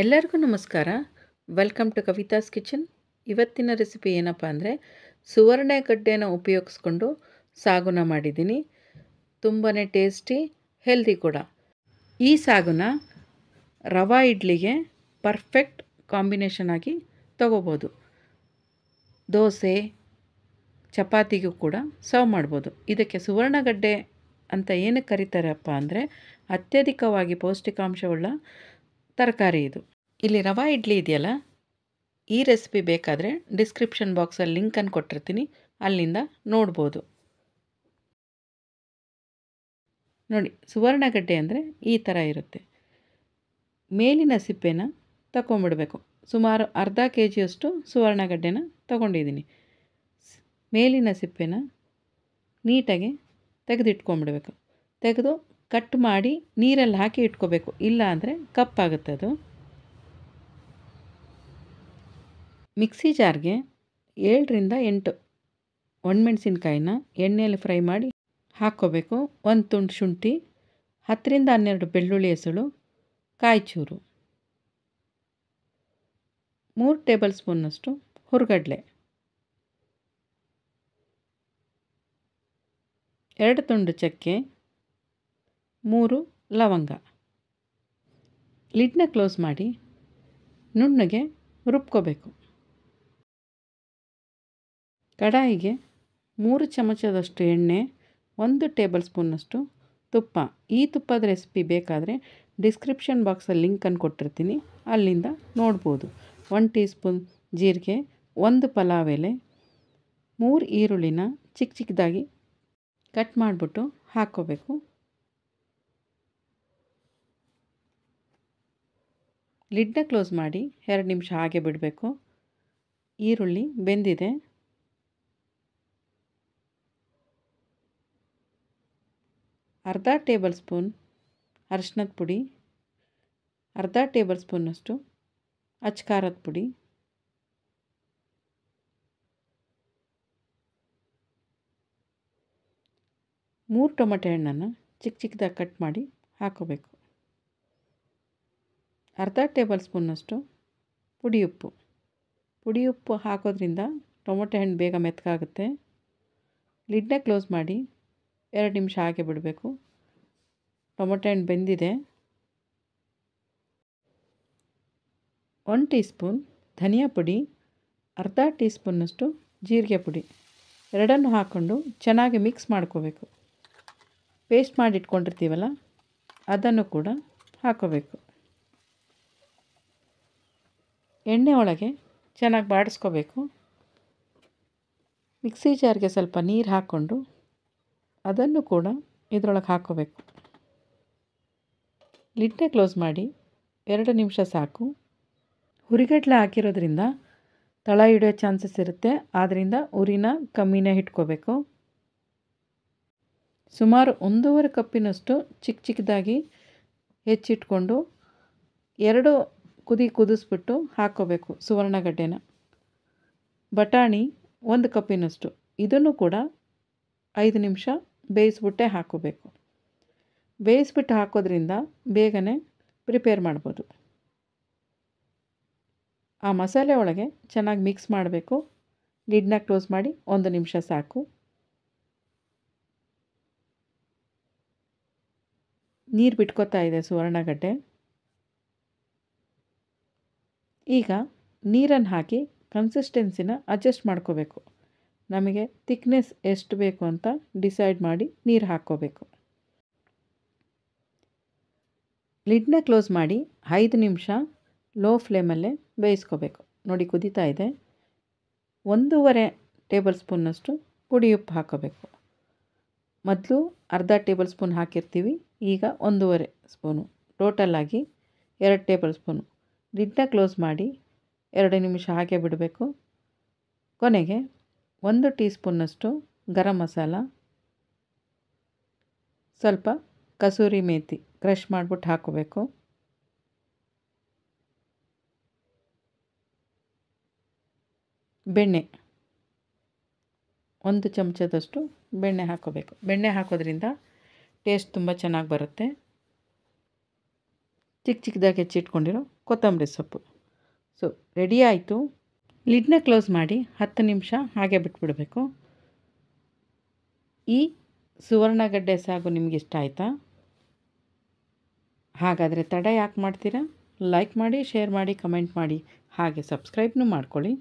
ಎಲ್ಲರಿಗೂ ನಮಸ್ಕಾರ welcome to Kavitha's kitchen ಇವತ್ತಿನ ರೆಸಿಪಿ ಏನಪ್ಪ ಅಂದರೆ ಸುವರ್ಣ ಉಪಯೋಗಿಸ್ಕೊಂಡು ಸಾಗುನ ಮಾಡಿದ್ದೀನಿ ತುಂಬಾ ಟೇಸ್ಟಿ ಹೆಲ್ದಿ ಕೂಡ ಈ ಸಾಗುನ ರವಾ ಇಡ್ಲಿಗೆ ಪರ್ಫೆಕ್ಟ್ ಕಾಂಬಿನೇಷನ್ ಆಗಿ ತಗೋಬೋದು ದೋಸೆ ಚಪಾತಿಗೂ ಕೂಡ ಸರ್ವ್ ಮಾಡ್ಬೋದು ಇದಕ್ಕೆ ಸುವರ್ಣಗಡ್ಡೆ ಅಂತ ಏನಕ್ಕೆ ಕರೀತಾರಪ್ಪ ಅಂದರೆ ಅತ್ಯಧಿಕವಾಗಿ ಪೌಷ್ಟಿಕಾಂಶವುಳ್ಳ ತರಕಾರಿ ಇದು ಇಲ್ಲಿ ರವಾ ಇಡ್ಲಿ ಇದೆಯಲ್ಲ ಈ ರೆಸಿಪಿ ಬೇಕಾದರೆ ಡಿಸ್ಕ್ರಿಪ್ಷನ್ ಬಾಕ್ಸಲ್ಲಿ ಲಿಂಕನ್ನು ಕೊಟ್ಟಿರ್ತೀನಿ ಅಲ್ಲಿಂದ ನೋಡ್ಬೋದು ನೋಡಿ ಸುವರ್ಣಗಡ್ಡೆ ಅಂದರೆ ಈ ಥರ ಇರುತ್ತೆ ಮೇಲಿನ ಸಿಪ್ಪೆನ ತಗೊಂಬಿಡಬೇಕು ಸುಮಾರು ಅರ್ಧ ಕೆ ಜಿಯಷ್ಟು ಸುವರ್ಣಗಡ್ಡೆನ ತಗೊಂಡಿದ್ದೀನಿ ಮೇಲಿನ ಸಿಪ್ಪೆನ ನೀಟಾಗಿ ತೆಗೆದಿಟ್ಕೊಂಬಿಡಬೇಕು ತೆಗೆದು ಕಟ್ ಮಾಡಿ ನೀರಲ್ಲಿ ಹಾಕಿ ಇಟ್ಕೋಬೇಕು ಇಲ್ಲ ಅಂದರೆ ಕಪ್ಪಾಗುತ್ತೆ ಅದು ಮಿಕ್ಸಿ ಜಾರ್ಗೆ ಏಳರಿಂದ ಎಂಟು ಒಣಮೆಣಸಿನ್ಕಾಯಿನ ಎಣ್ಣೆಯಲ್ಲಿ ಫ್ರೈ ಮಾಡಿ ಹಾಕ್ಕೋಬೇಕು ಒಂದು ತುಂಡು ಶುಂಠಿ ಹತ್ತರಿಂದ ಹನ್ನೆರಡು ಬೆಳ್ಳುಳ್ಳಿ ಹೆಸಳು ಕಾಯಿಚೂರು ಮೂರು ಟೇಬಲ್ ಸ್ಪೂನಷ್ಟು ಹುರಗಡ್ಲೆ ಎರಡು ತುಂಡು ಚಕ್ಕೆ ಮೂರು ಲವಂಗ ಲಿಡ್ನ ಕ್ಲೋಸ್ ಮಾಡಿ ನುಣ್ಣಗೆ ರುಬ್ಕೋಬೇಕು ಕಡಾಯಿಗೆ ಮೂರು ಚಮಚದಷ್ಟು ಎಣ್ಣೆ ಒಂದು ಟೇಬಲ್ ಸ್ಪೂನಷ್ಟು ತುಪ್ಪ ಈ ತುಪ್ಪದ ರೆಸಿಪಿ ಬೇಕಾದರೆ ಡಿಸ್ಕ್ರಿಪ್ಷನ್ ಬಾಕ್ಸಲ್ಲಿ ಲಿಂಕನ್ನು ಕೊಟ್ಟಿರ್ತೀನಿ ಅಲ್ಲಿಂದ ನೋಡ್ಬೋದು ಒನ್ ಟೀ ಸ್ಪೂನ್ ಜೀರಿಗೆ ಒಂದು ಪಲಾವ್ ಎಲೆ ಮೂರು ಈರುಳ್ಳಿನ ಚಿಕ್ಕ ಚಿಕ್ಕದಾಗಿ ಕಟ್ ಮಾಡಿಬಿಟ್ಟು ಹಾಕ್ಕೋಬೇಕು ಲಿಡ್ನ ಕ್ಲೋಸ್ ಮಾಡಿ ಎರಡು ನಿಮಿಷ ಹಾಗೆ ಬಿಡಬೇಕು ಈರುಳ್ಳಿ ಬೆಂದಿದೆ ಅರ್ಧ ಟೇಬಲ್ ಸ್ಪೂನ್ ಅರಶಿನದ ಪುಡಿ ಅರ್ಧ ಟೇಬಲ್ ಸ್ಪೂನಷ್ಟು ಅಚ್ಕಾರದ ಪುಡಿ ಮೂರು ಟೊಮೆಟೊ ಹಣ್ಣನ್ನು ಚಿಕ್ಕ ಚಿಕ್ಕದಾಗಿ ಕಟ್ ಮಾಡಿ ಹಾಕೋಬೇಕು ಅರ್ಧ ಟೇಬಲ್ ಸ್ಪೂನಷ್ಟು ಪುಡಿ ಉಪ್ಪು ಪುಡಿ ಉಪ್ಪು ಹಾಕೋದ್ರಿಂದ ಟೊಮೊಟೊ ಹಣ್ಣು ಬೇಗ ಮೆತ್ತಗಾಗುತ್ತೆ ಲಿಡ್ನ ಕ್ಲೋಸ್ ಮಾಡಿ ಎರಡು ನಿಮಿಷ ಹಾಗೆ ಬಿಡಬೇಕು ಟೊಮೊಟೊ ಹಣ್ಣು ಬೆಂದಿದೆ ಒನ್ ಟೀ ಸ್ಪೂನ್ ಧನಿಯಾ ಪುಡಿ ಅರ್ಧ ಟೀ ಸ್ಪೂನ್ನಷ್ಟು ಜೀರಿಗೆ ಪುಡಿ ಎರಡನ್ನು ಹಾಕ್ಕೊಂಡು ಚೆನ್ನಾಗಿ ಮಿಕ್ಸ್ ಮಾಡ್ಕೋಬೇಕು ಪೇಸ್ಟ್ ಮಾಡಿಟ್ಕೊಂಡಿರ್ತೀವಲ್ಲ ಅದನ್ನು ಕೂಡ ಹಾಕೋಬೇಕು ಎಣ್ಣೆ ಒಳಗೆ ಚೆನ್ನಾಗಿ ಬಾಡಿಸ್ಕೋಬೇಕು ಮಿಕ್ಸಿ ಜಾರ್ಗೆ ಸ್ವಲ್ಪ ನೀರು ಹಾಕ್ಕೊಂಡು ಅದನ್ನು ಕೂಡ ಇದರೊಳಗೆ ಹಾಕ್ಕೋಬೇಕು ಲಿಟ್ಟೆ ಕ್ಲೋಸ್ ಮಾಡಿ ಎರಡು ನಿಮಿಷ ಸಾಕು ಹುರಿಗಡ್ಲೆ ಹಾಕಿರೋದ್ರಿಂದ ತಳ ಹಿಡಿಯೋ ಚಾನ್ಸಸ್ ಇರುತ್ತೆ ಆದ್ದರಿಂದ ಉರಿನ ಕಮ್ಮಿನೇ ಇಟ್ಕೋಬೇಕು ಸುಮಾರು ಒಂದೂವರೆ ಕಪ್ಪಿನಷ್ಟು ಚಿಕ್ಕ ಚಿಕ್ಕದಾಗಿ ಹೆಚ್ಚಿಟ್ಕೊಂಡು ಎರಡು ಕುದಿ ಕುದಿಸ್ಬಿಟ್ಟು ಹಾಕ್ಕೋಬೇಕು ಸುವರ್ಣಗಡ್ಡೆನ ಬಟಾಣಿ ಒಂದು ಕಪ್ಪಿನಷ್ಟು ಇದನ್ನು ಕೂಡ ಐದು ನಿಮಿಷ ಬೇಯಿಸ್ಬಿಟ್ಟೆ ಹಾಕೋಬೇಕು ಬೇಯಿಸ್ಬಿಟ್ಟು ಹಾಕೋದ್ರಿಂದ ಬೇಗನೆ ಪ್ರಿಪೇರ್ ಮಾಡ್ಬೋದು ಆ ಮಸಾಲೆ ಒಳಗೆ ಚೆನ್ನಾಗಿ ಮಿಕ್ಸ್ ಮಾಡಬೇಕು ಲಿಡ್ನ ಕ್ಲೋಸ್ ಮಾಡಿ ಒಂದು ನಿಮಿಷ ಸಾಕು ನೀರು ಬಿಟ್ಕೋತಾ ಇದೆ ಸುವರ್ಣಗಡ್ಡೆ ಈಗ ನೀರನ್ನು ಹಾಕಿ ಕನ್ಸಿಸ್ಟೆನ್ಸಿನ ಅಡ್ಜಸ್ಟ್ ಮಾಡ್ಕೋಬೇಕು ನಮಗೆ ತಿಕ್ನೆಸ್ ಎಷ್ಟು ಬೇಕು ಅಂತ ಡಿಸೈಡ್ ಮಾಡಿ ನೀರು ಹಾಕ್ಕೋಬೇಕು ಲಿಡ್ನ ಕ್ಲೋಸ್ ಮಾಡಿ ಐದು ನಿಮಿಷ ಲೋ ಫ್ಲೇಮಲ್ಲೇ ಬೇಯಿಸ್ಕೋಬೇಕು ನೋಡಿ ಕುದೀತಾ ಇದೆ ಒಂದೂವರೆ ಟೇಬಲ್ ಸ್ಪೂನ್ನಷ್ಟು ಪುಡಿ ಉಪ್ಪು ಹಾಕೋಬೇಕು ಮೊದಲು ಅರ್ಧ ಟೇಬಲ್ ಸ್ಪೂನ್ ಹಾಕಿರ್ತೀವಿ ಈಗ ಒಂದೂವರೆ ಸ್ಪೂನು ಟೋಟಲ್ ಆಗಿ ಎರಡು ಟೇಬಲ್ ಸ್ಪೂನು ಲಿಡ್ನ ಕ್ಲೋಸ್ ಮಾಡಿ ಎರಡು ನಿಮಿಷ ಹಾಗೆ ಬಿಡಬೇಕು ಕೊನೆಗೆ ಒಂದು ಟೀ ಸ್ಪೂನ್ನಷ್ಟು ಗರಂ ಮಸಾಲ ಸ್ವಲ್ಪ ಕಸೂರಿ ಮೇಥಿ ಕ್ರಷ್ ಮಾಡಿಬಿಟ್ಟು ಹಾಕೋಬೇಕು ಬೆಣ್ಣೆ ಒಂದು ಚಮಚದಷ್ಟು ಬೆಣ್ಣೆ ಹಾಕೋಬೇಕು ಬೆಣ್ಣೆ ಹಾಕೋದ್ರಿಂದ ಟೇಸ್ಟ್ ತುಂಬ ಚೆನ್ನಾಗಿ ಬರುತ್ತೆ ಚಿಕ್ಕ ಚಿಕ್ಕದಾಗಿ ಹೆಚ್ಚಿಟ್ಕೊಂಡಿರೋ ಕೊತ್ತಂಬರಿ ಸೊಪ್ಪು ಸೊ ರೆಡಿ ಆಯಿತು ಲಿಡ್ನ ಕ್ಲೋಸ್ ಮಾಡಿ ಹತ್ತು ನಿಮಿಷ ಹಾಗೆ ಬಿಟ್ಬಿಡಬೇಕು ಈ ಸುವರ್ಣಗಡ್ಡೆ ಸಾಗು ನಿಮ್ಗೆ ಇಷ್ಟ ಆಯಿತಾ ಹಾಗಾದರೆ ತಡ ಯಾಕೆ ಮಾಡ್ತೀರಾ ಲೈಕ್ ಮಾಡಿ ಶೇರ್ ಮಾಡಿ ಕಮೆಂಟ್ ಮಾಡಿ ಹಾಗೆ ಸಬ್ಸ್ಕ್ರೈಬ್ನೂ ಮಾಡ್ಕೊಳ್ಳಿ